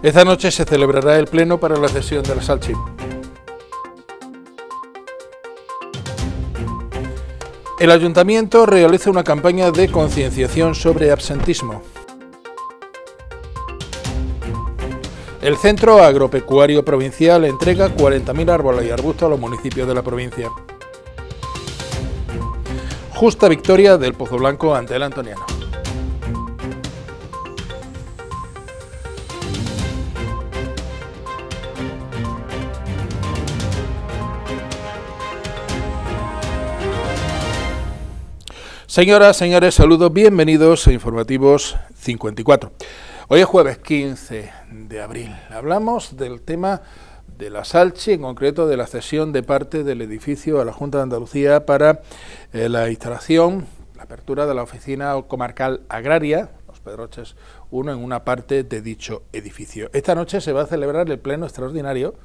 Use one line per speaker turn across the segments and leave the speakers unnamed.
Esta noche se celebrará el pleno para la cesión de la Salchip. El ayuntamiento realiza una campaña de concienciación sobre absentismo. El Centro Agropecuario Provincial entrega 40.000 árboles y arbustos a los municipios de la provincia. Justa victoria del Pozo Blanco ante el Antoniano. Señoras, señores, saludos, bienvenidos a Informativos 54. Hoy es jueves 15 de abril. Hablamos del tema de la Salchi, en concreto de la cesión de parte del edificio a la Junta de Andalucía para eh, la instalación, la apertura de la oficina comarcal agraria, los Pedroches 1, en una parte de dicho edificio. Esta noche se va a celebrar el pleno extraordinario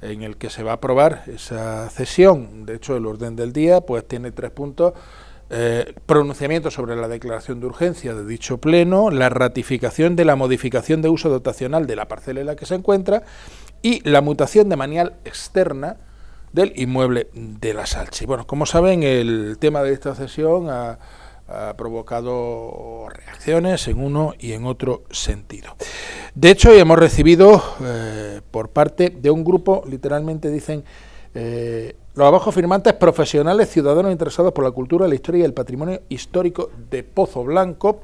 en el que se va a aprobar esa cesión. De hecho, el orden del día pues tiene tres puntos eh, pronunciamiento sobre la declaración de urgencia de dicho pleno, la ratificación de la modificación de uso dotacional de la parcela en la que se encuentra y la mutación de manial externa del inmueble de la Salchi. Bueno, como saben, el tema de esta sesión ha, provocado reacciones en uno y en otro sentido. De hecho, hemos recibido eh, por parte de un grupo, literalmente dicen, eh, los abajo firmantes profesionales, ciudadanos interesados por la cultura, la historia y el patrimonio histórico de Pozo Blanco.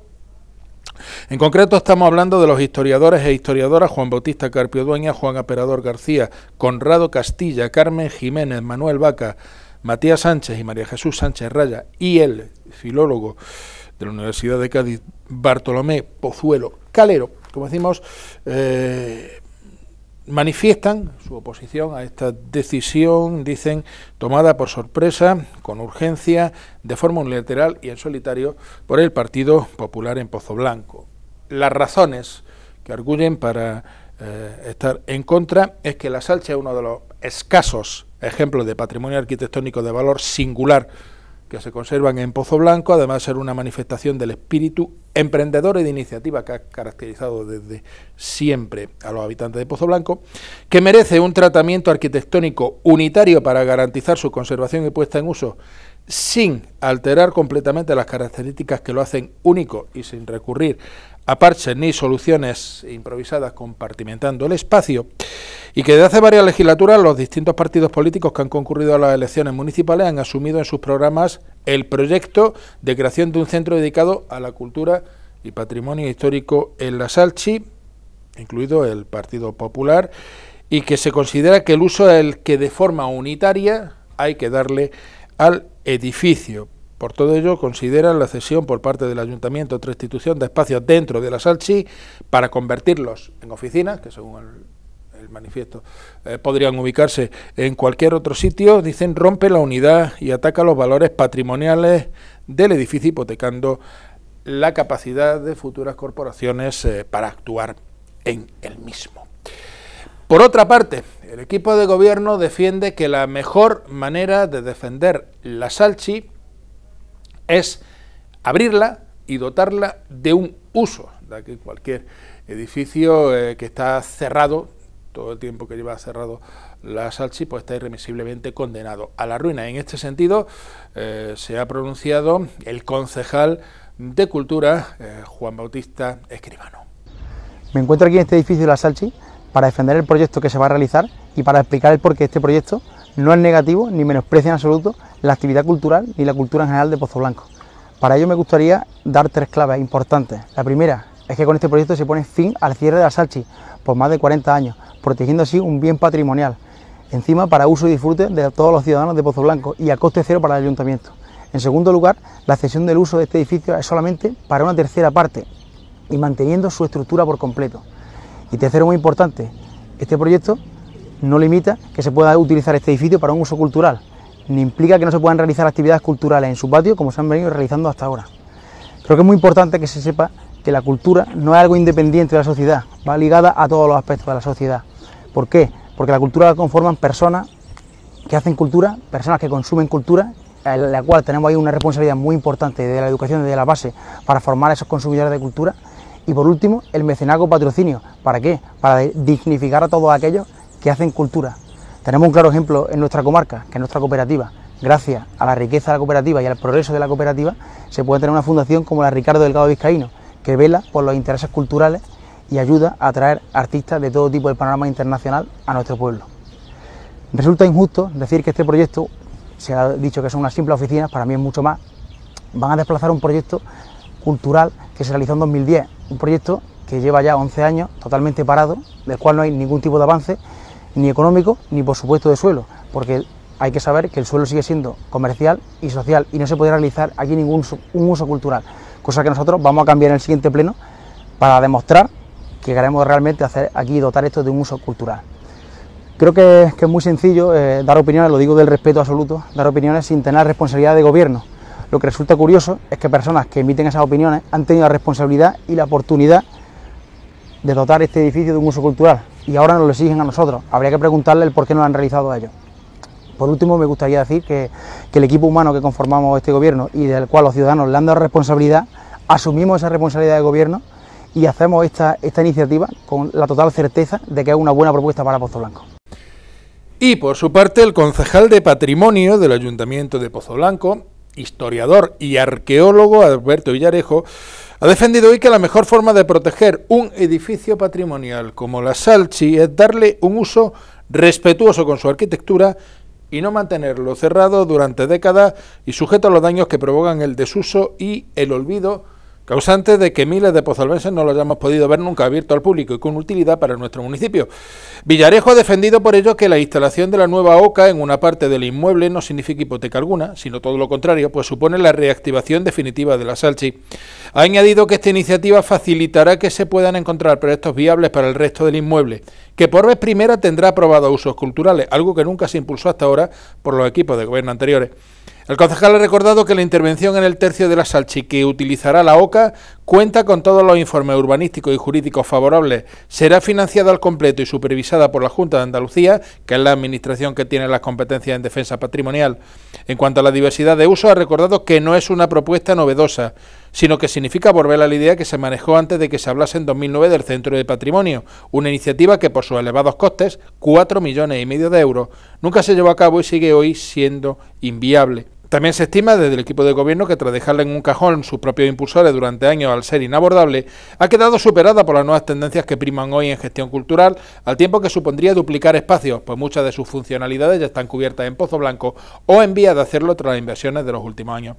En concreto estamos hablando de los historiadores e historiadoras Juan Bautista Carpio Dueña, Juan Aperador García, Conrado Castilla, Carmen Jiménez, Manuel Vaca, Matías Sánchez y María Jesús Sánchez Raya y el filólogo de la Universidad de Cádiz, Bartolomé Pozuelo Calero, como decimos, eh, manifiestan su oposición a esta decisión, dicen, tomada por sorpresa, con urgencia, de forma unilateral y en solitario por el Partido Popular en Pozo Blanco. Las razones que arguyen para eh, estar en contra es que la salcha es uno de los escasos ejemplos de patrimonio arquitectónico de valor singular que se conservan en Pozo Blanco, además de ser una manifestación del espíritu emprendedor y de iniciativa que ha caracterizado desde siempre a los habitantes de Pozo Blanco, que merece un tratamiento arquitectónico unitario para garantizar su conservación y puesta en uso sin alterar completamente las características que lo hacen único y sin recurrir a parches ni soluciones improvisadas compartimentando el espacio, y que desde hace varias legislaturas los distintos partidos políticos que han concurrido a las elecciones municipales han asumido en sus programas el proyecto de creación de un centro dedicado a la cultura y patrimonio histórico en la Salchi, incluido el Partido Popular, y que se considera que el uso es el que de forma unitaria hay que darle al edificio. Por todo ello, consideran la cesión por parte del ayuntamiento otra institución de espacios dentro de la Salchi para convertirlos en oficinas, que según el manifiesto, eh, podrían ubicarse en cualquier otro sitio, dicen rompe la unidad y ataca los valores patrimoniales del edificio hipotecando la capacidad de futuras corporaciones eh, para actuar en el mismo. Por otra parte, el equipo de gobierno defiende que la mejor manera de defender la Salchi es abrirla y dotarla de un uso, que cualquier edificio eh, que está cerrado, todo el tiempo que lleva cerrado la Salchi, pues está irremisiblemente condenado a la ruina. En este sentido, eh, se ha pronunciado el concejal de Cultura, eh, Juan Bautista Escribano.
Me encuentro aquí en este edificio de la Salchi, para defender el proyecto que se va a realizar y para explicar el por qué este proyecto no es negativo ni menosprecia en absoluto la actividad cultural ni la cultura en general de Pozo Blanco. Para ello me gustaría dar tres claves importantes. La primera es que con este proyecto se pone fin al cierre de la Salchi por más de 40 años, protegiendo así un bien patrimonial, encima para uso y disfrute de todos los ciudadanos de Pozo Blanco y a coste cero para el ayuntamiento. En segundo lugar, la cesión del uso de este edificio es solamente para una tercera parte y manteniendo su estructura por completo. Y tercero, muy importante, este proyecto no limita que se pueda utilizar este edificio para un uso cultural, ni implica que no se puedan realizar actividades culturales en su patio como se han venido realizando hasta ahora. Creo que es muy importante que se sepa que la cultura no es algo independiente de la sociedad, va ligada a todos los aspectos de la sociedad. ¿Por qué? Porque la cultura la conforman personas que hacen cultura, personas que consumen cultura, en la cual tenemos ahí una responsabilidad muy importante de la educación desde la base para formar esos consumidores de cultura y por último, el mecenazgo patrocinio. ¿Para qué? Para dignificar a todos aquellos que hacen cultura. Tenemos un claro ejemplo en nuestra comarca, que es nuestra cooperativa. Gracias a la riqueza de la cooperativa y al progreso de la cooperativa, se puede tener una fundación como la Ricardo Delgado Vizcaíno, que vela por los intereses culturales y ayuda a atraer artistas de todo tipo del panorama internacional a nuestro pueblo. Resulta injusto decir que este proyecto, se ha dicho que son unas simples oficinas, para mí es mucho más, van a desplazar un proyecto cultural que se realizó en 2010, un proyecto que lleva ya 11 años totalmente parado, del cual no hay ningún tipo de avance, ni económico, ni por supuesto de suelo, porque hay que saber que el suelo sigue siendo comercial y social y no se puede realizar aquí ningún uso, cultural, cosa que nosotros vamos a cambiar en el siguiente pleno para demostrar que queremos realmente hacer aquí dotar esto de un uso cultural. Creo que, es muy sencillo eh, dar opiniones, lo digo del respeto absoluto, dar opiniones sin tener responsabilidad de gobierno. Lo que resulta curioso es que personas que emiten esas opiniones han tenido la responsabilidad y la oportunidad de dotar este edificio de un uso cultural y ahora nos lo exigen a nosotros. Habría que preguntarle el por qué no lo han realizado ellos. Por último, me gustaría decir que, el equipo humano que conformamos este gobierno y del cual los ciudadanos le han dado responsabilidad, asumimos esa responsabilidad de gobierno y hacemos esta, esta iniciativa con la total certeza de que es una buena propuesta para Pozo Blanco.
Y por su parte, el concejal de patrimonio del Ayuntamiento de Pozo Blanco, historiador y arqueólogo Alberto Villarejo, ha defendido hoy que la mejor forma de proteger un edificio patrimonial como la Salchi es darle un uso respetuoso con su arquitectura y no mantenerlo cerrado durante décadas y sujeto a los daños que provocan el desuso y el olvido causante de que miles de pozalbenses no lo hayamos podido ver nunca abierto al público y con utilidad para nuestro municipio. Villarejo ha defendido por ello que la instalación de la nueva OCA en una parte del inmueble no significa hipoteca alguna, sino todo lo contrario, pues supone la reactivación definitiva de la Salchi. Ha añadido que esta iniciativa facilitará que se puedan encontrar proyectos viables para el resto del inmueble, que por vez primera tendrá aprobados usos culturales, algo que nunca se impulsó hasta ahora por los equipos de gobierno anteriores. El concejal ha recordado que la intervención en el tercio de la Salchi que utilizará la OCA cuenta con todos los informes urbanísticos y jurídicos favorables, será financiada al completo y supervisada por la Junta de Andalucía, que es la administración que tiene las competencias en defensa patrimonial. En cuanto a la diversidad de uso, ha recordado que no es una propuesta novedosa, sino que significa volver a la idea que se manejó antes de que se hablase en 2009 del Centro de Patrimonio, una iniciativa que por sus elevados costes, 4 millones y medio de euros, nunca se llevó a cabo y sigue hoy siendo inviable. También se estima desde el equipo de gobierno que tras dejarle en un cajón sus propios impulsores durante años al ser inabordable, ha quedado superada por las nuevas tendencias que priman hoy en gestión cultural, al tiempo que supondría duplicar espacios, pues muchas de sus funcionalidades ya están cubiertas en Pozo Blanco o en vía de hacerlo tras las inversiones de los últimos años.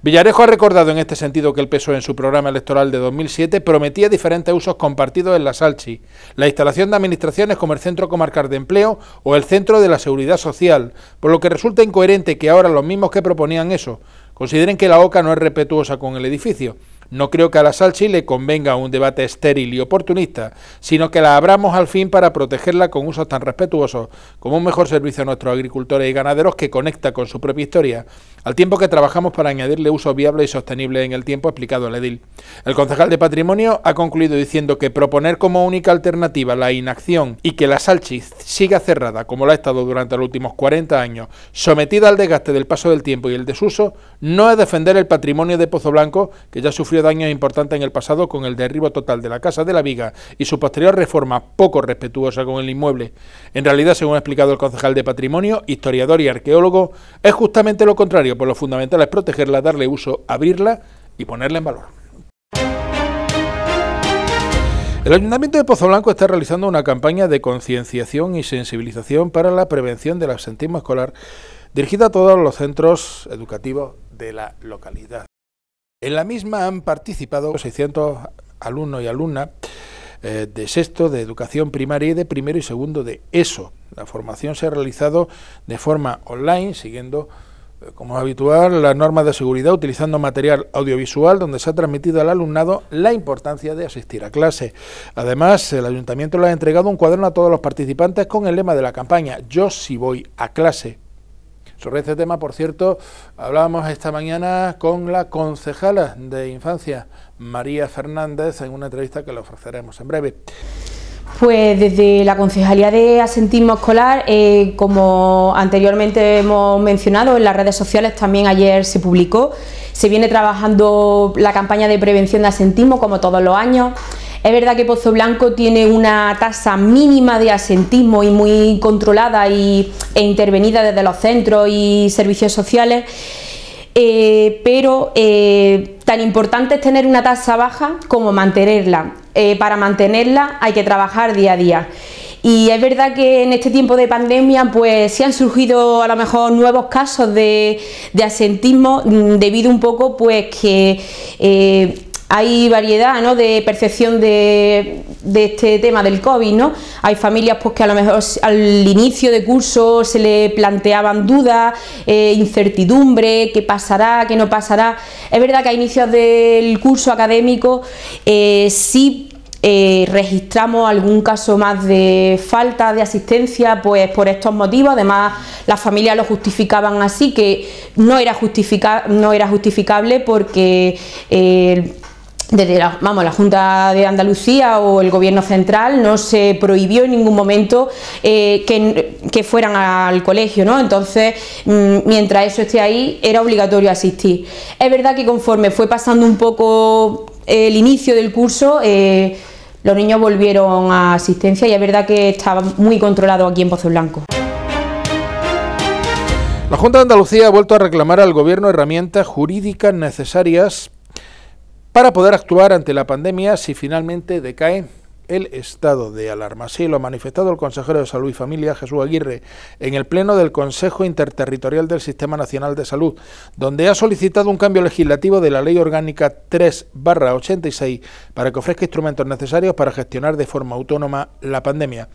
Villarejo ha recordado en este sentido que el PSOE en su programa electoral de 2007 prometía diferentes usos compartidos en la Salchi, la instalación de administraciones como el Centro Comarcal de Empleo o el Centro de la Seguridad Social, por lo que resulta incoherente que ahora los mismos que ponían eso. Consideren que la OCA no es respetuosa con el edificio no creo que a la Salchi le convenga un debate estéril y oportunista, sino que la abramos al fin para protegerla con usos tan respetuosos como un mejor servicio a nuestros agricultores y ganaderos que conecta con su propia historia, al tiempo que trabajamos para añadirle uso viable y sostenible en el tiempo explicado al edil. El concejal de Patrimonio ha concluido diciendo que proponer como única alternativa la inacción y que la Salchi siga cerrada como la ha estado durante los últimos 40 años, sometida al desgaste del paso del tiempo y el desuso, no es defender el patrimonio de Pozo Blanco que ya sufrió daños importantes en el pasado con el derribo total de la Casa de la Viga y su posterior reforma poco respetuosa con el inmueble. En realidad, según ha explicado el concejal de Patrimonio, historiador y arqueólogo, es justamente lo contrario, por lo fundamental es protegerla, darle uso, abrirla y ponerla en valor. El Ayuntamiento de pozoblanco está realizando una campaña de concienciación y sensibilización para la prevención del absentismo escolar dirigida a todos los centros educativos de la localidad. En la misma han participado 600 alumnos y alumnas eh, de sexto, de educación primaria y de primero y segundo de ESO. La formación se ha realizado de forma online, siguiendo, eh, como es habitual, las normas de seguridad, utilizando material audiovisual, donde se ha transmitido al alumnado la importancia de asistir a clase. Además, el ayuntamiento le ha entregado un cuaderno a todos los participantes con el lema de la campaña, Yo si voy a clase. Sobre este tema, por cierto, hablábamos esta mañana con la concejala de infancia, María Fernández, en una entrevista que le ofreceremos en breve.
Pues desde la Concejalía de Asentismo Escolar, eh, como anteriormente hemos mencionado en las redes sociales, también ayer se publicó, se viene trabajando la campaña de prevención de asentismo como todos los años. Es verdad que Pozo Blanco tiene una tasa mínima de asentismo y muy controlada y, e intervenida desde los centros y servicios sociales, eh, pero eh, tan importante es tener una tasa baja como mantenerla. Eh, para mantenerla hay que trabajar día a día. Y es verdad que en este tiempo de pandemia, pues sí han surgido a lo mejor nuevos casos de, asentismo, mm, debido un poco, pues que hay variedad ¿no? de percepción de, este tema del COVID, ¿no? Hay familias pues, que a lo mejor al inicio de curso se le planteaban dudas, eh, incertidumbre, qué pasará, qué no pasará. Es verdad que a inicios del curso académico eh, sí eh, registramos algún caso más de falta de asistencia, pues por estos motivos, además las familias lo justificaban así, que no era, justifica no era justificable porque eh, desde la, vamos, la Junta de Andalucía o el Gobierno Central no se prohibió en ningún momento eh, que, fueran al colegio, ¿no? Entonces, mm, mientras eso esté ahí, era obligatorio asistir. Es verdad que conforme fue pasando un poco el inicio del curso, eh, los niños volvieron a asistencia y es verdad que estaba muy controlado aquí en Pozo Blanco.
La Junta de Andalucía ha vuelto a reclamar al Gobierno herramientas jurídicas necesarias para poder actuar ante la pandemia si finalmente decae el estado de alarma. Así lo ha manifestado el consejero de Salud y Familia, Jesús Aguirre, en el Pleno del Consejo Interterritorial del Sistema Nacional de Salud, donde ha solicitado un cambio legislativo de la Ley Orgánica 3-86 para que ofrezca instrumentos necesarios para gestionar de forma autónoma la pandemia.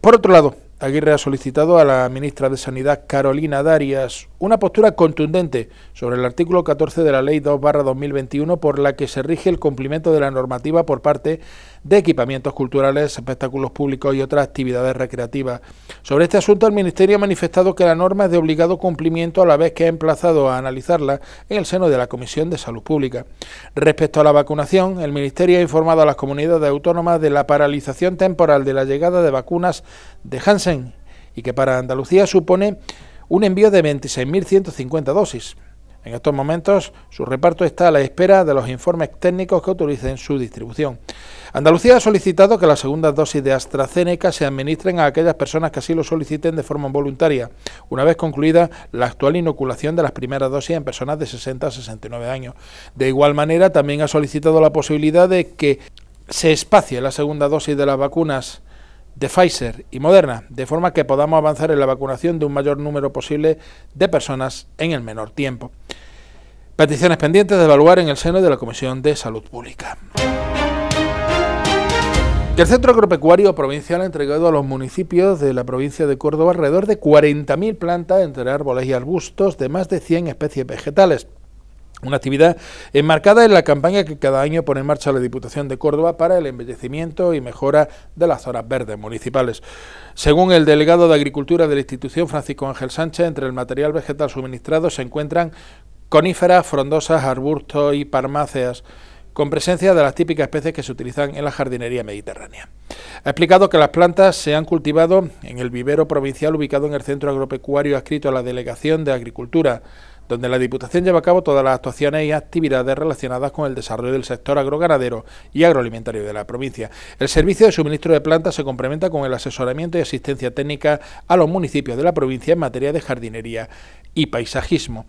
Por otro lado, Aguirre ha solicitado a la ministra de Sanidad, Carolina Darias, una postura contundente sobre el artículo 14 de la Ley 2-2021 por la que se rige el cumplimiento de la normativa por parte de equipamientos culturales, espectáculos públicos y otras actividades recreativas. Sobre este asunto, el Ministerio ha manifestado que la norma es de obligado cumplimiento a la vez que ha emplazado a analizarla en el seno de la Comisión de Salud Pública. Respecto a la vacunación, el Ministerio ha informado a las comunidades autónomas de la paralización temporal de la llegada de vacunas de Hansen y que para Andalucía supone un envío de 26.150 dosis. En estos momentos, su reparto está a la espera de los informes técnicos que autoricen su distribución. Andalucía ha solicitado que las segundas dosis de AstraZeneca se administren a aquellas personas que así lo soliciten de forma voluntaria, una vez concluida la actual inoculación de las primeras dosis en personas de 60 a 69 años. De igual manera, también ha solicitado la posibilidad de que se espacie la segunda dosis de las vacunas de Pfizer y Moderna, de forma que podamos avanzar en la vacunación de un mayor número posible de personas en el menor tiempo. Peticiones pendientes de evaluar en el seno de la Comisión de Salud Pública. El Centro Agropecuario Provincial ha entregado a los municipios de la provincia de Córdoba alrededor de 40.000 plantas entre árboles y arbustos de más de 100 especies vegetales. Una actividad enmarcada en la campaña que cada año pone en marcha la Diputación de Córdoba para el embellecimiento y mejora de las zonas verdes municipales. Según el delegado de Agricultura de la institución, Francisco Ángel Sánchez, entre el material vegetal suministrado se encuentran coníferas, frondosas, arbustos y parmáceas, con presencia de las típicas especies que se utilizan en la jardinería mediterránea. Ha explicado que las plantas se han cultivado en el vivero provincial ubicado en el centro agropecuario adscrito a la Delegación de Agricultura, donde la Diputación lleva a cabo todas las actuaciones y actividades relacionadas con el desarrollo del sector agroganadero y agroalimentario de la provincia. El servicio de suministro de plantas se complementa con el asesoramiento y asistencia técnica a los municipios de la provincia en materia de jardinería y paisajismo.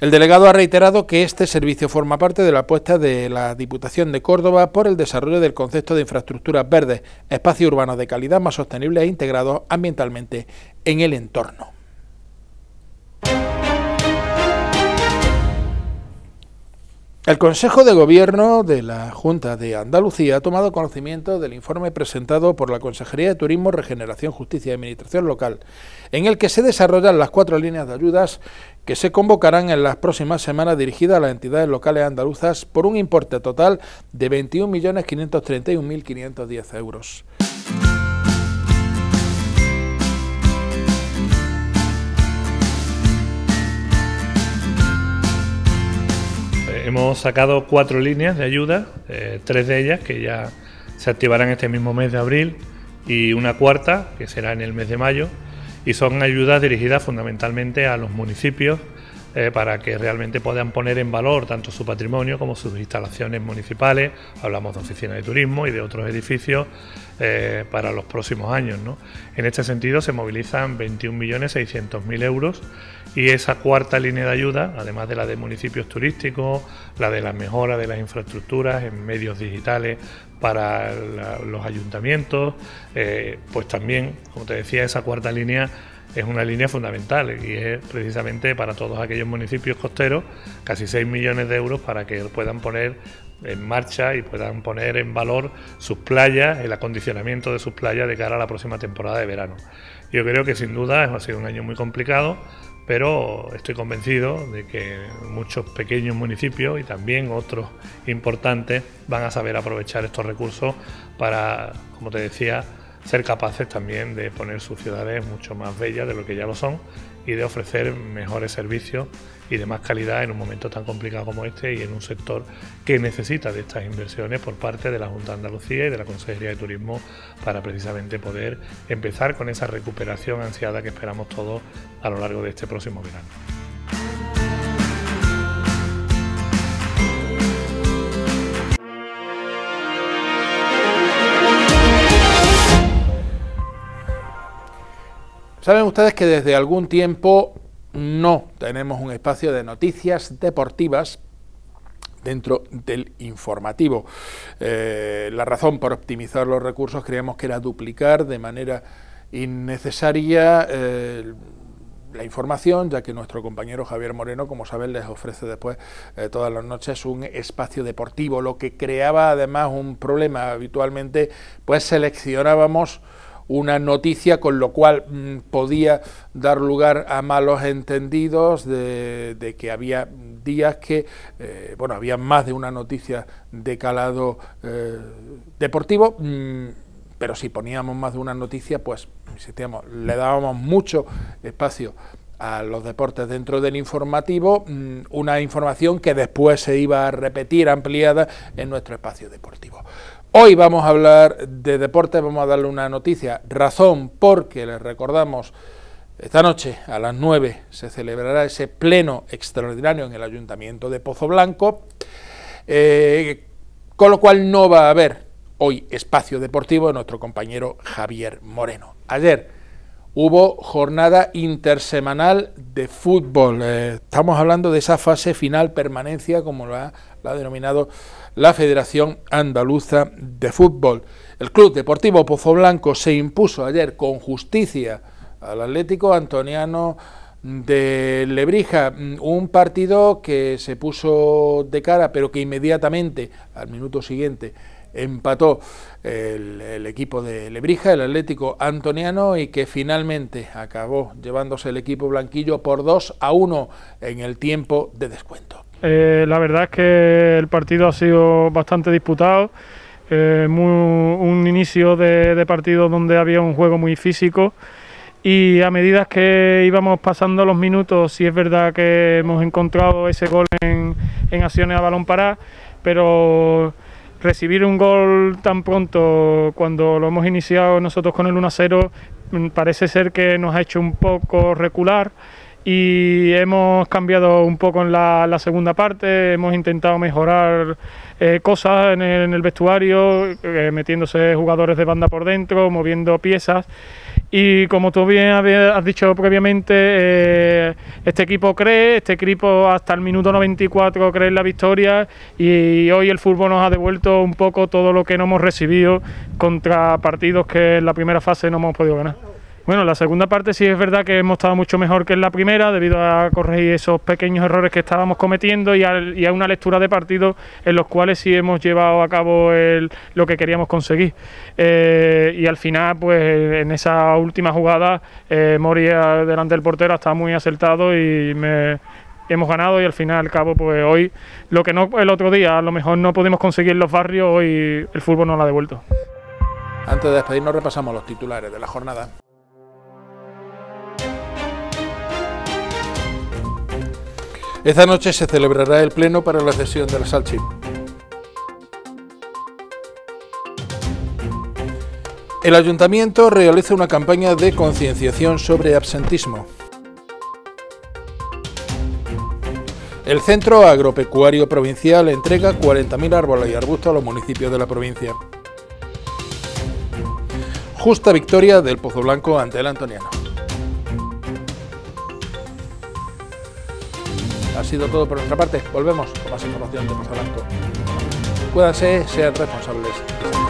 El delegado ha reiterado que este servicio forma parte de la apuesta de la Diputación de Córdoba por el desarrollo del concepto de infraestructuras verdes, espacios urbanos de calidad más sostenible e integrados ambientalmente en el entorno. El Consejo de Gobierno de la Junta de Andalucía ha tomado conocimiento del informe presentado por la Consejería de Turismo, Regeneración, Justicia y Administración Local, en el que se desarrollan las cuatro líneas de ayudas que se convocarán en las próximas semanas dirigidas a las entidades locales andaluzas por un importe total de 21.531.510 euros.
Eh, hemos sacado cuatro líneas de ayuda, eh, tres de ellas que ya se activarán este mismo mes de abril y una cuarta que será en el mes de mayo y son ayudas dirigidas fundamentalmente a los municipios eh, para que realmente puedan poner en valor tanto su patrimonio como sus instalaciones municipales, hablamos de oficinas de turismo y de otros edificios eh, para los próximos años. En este sentido se movilizan 21.600.000 euros y esa cuarta línea de ayuda, además de la de municipios turísticos, la de la mejora de las infraestructuras en medios digitales para los ayuntamientos, eh, pues también, como te decía, esa cuarta línea es una línea fundamental y es precisamente para todos aquellos municipios costeros casi 6 millones de euros para que puedan poner en marcha y puedan poner en valor sus playas, el acondicionamiento de sus playas de cara a la próxima temporada de verano. Yo creo que sin duda ha sido un año muy complicado, pero estoy convencido de que muchos pequeños municipios y también otros importantes van a saber aprovechar estos recursos para, como te decía, ser capaces también de poner sus ciudades mucho más bellas de lo que ya lo son y de ofrecer mejores servicios y de más calidad en un momento tan complicado como este y en un sector que necesita de estas inversiones por parte de la Junta de Andalucía y de la Consejería de Turismo para precisamente poder empezar con esa recuperación ansiada que esperamos todos a lo largo de este próximo verano.
Saben ustedes que desde algún tiempo no tenemos un espacio de noticias deportivas dentro del informativo. Eh, la razón por optimizar los recursos creíamos que era duplicar de manera innecesaria eh, la información, ya que nuestro compañero Javier Moreno, como saben, les ofrece después eh, todas las noches un espacio deportivo, lo que creaba además un problema. Habitualmente, pues seleccionábamos una noticia con lo cual mm, podía dar lugar a malos entendidos de, que había días que, eh, bueno, había más de una noticia de calado eh, deportivo. Mm, pero si poníamos más de una noticia, pues le dábamos mucho espacio a los deportes dentro del informativo, mm, una información que después se iba a repetir ampliada en nuestro espacio deportivo. Hoy vamos a hablar de deporte, vamos a darle una noticia, razón porque les recordamos, esta noche a las 9 se celebrará ese pleno extraordinario en el Ayuntamiento de Pozo Blanco, eh, con lo cual no va a haber hoy espacio deportivo de nuestro compañero Javier Moreno. Ayer hubo jornada intersemanal de fútbol, eh, estamos hablando de esa fase final permanencia, como la, la ha denominado la Federación Andaluza de Fútbol. El Club Deportivo Pozo Blanco se impuso ayer con justicia al Atlético Antoniano de Lebrija, mm, un partido que se puso de cara, pero que inmediatamente, al minuto siguiente, empató el, el, equipo de Lebrija, el Atlético Antoniano, y que finalmente acabó llevándose el equipo blanquillo por 2 a 1 en el tiempo de descuento.
Eh, la verdad es que el partido ha sido bastante disputado. Eh, un inicio de, partido donde había un juego muy físico y a medida que íbamos pasando los minutos, sí es verdad que hemos encontrado ese gol en, en acciones a balón parado, pero recibir un gol tan pronto cuando lo hemos iniciado nosotros con el 1-0 mm, parece ser que nos ha hecho un poco recular y hemos cambiado un poco en la, segunda parte, hemos intentado mejorar eh, cosas en el, vestuario, eh, metiéndose jugadores de banda por dentro, moviendo piezas. Y como tú bien has dicho previamente, eh, este equipo cree, este equipo hasta el minuto 94 cree en la victoria y hoy el fútbol nos ha devuelto un poco todo lo que no hemos recibido contra partidos que en la primera fase no hemos podido ganar. Bueno, la segunda parte sí es verdad que hemos estado mucho mejor que en la primera, debido a corregir esos pequeños errores que estábamos cometiendo y a, una lectura de partido en los cuales sí hemos llevado a cabo lo que queríamos conseguir. Eh, y al final, pues en esa última jugada, eh, Moria eh, delante del portero está muy acertado y hemos ganado y al final al cabo pues hoy lo que no el otro día a lo mejor no pudimos conseguir los barrios hoy el fútbol nos lo ha devuelto.
Antes de despedirnos repasamos los titulares de la jornada. Esta noche se celebrará el pleno para la cesión la Salchip. El ayuntamiento realiza una campaña de concienciación sobre absentismo. El Centro Agropecuario Provincial entrega 40.000 árboles y arbustos a los municipios de la provincia. Justa victoria del Pozo Blanco ante el Antoniano. Ha sido todo por nuestra parte. Volvemos con más información de más Cuídense, sean responsables.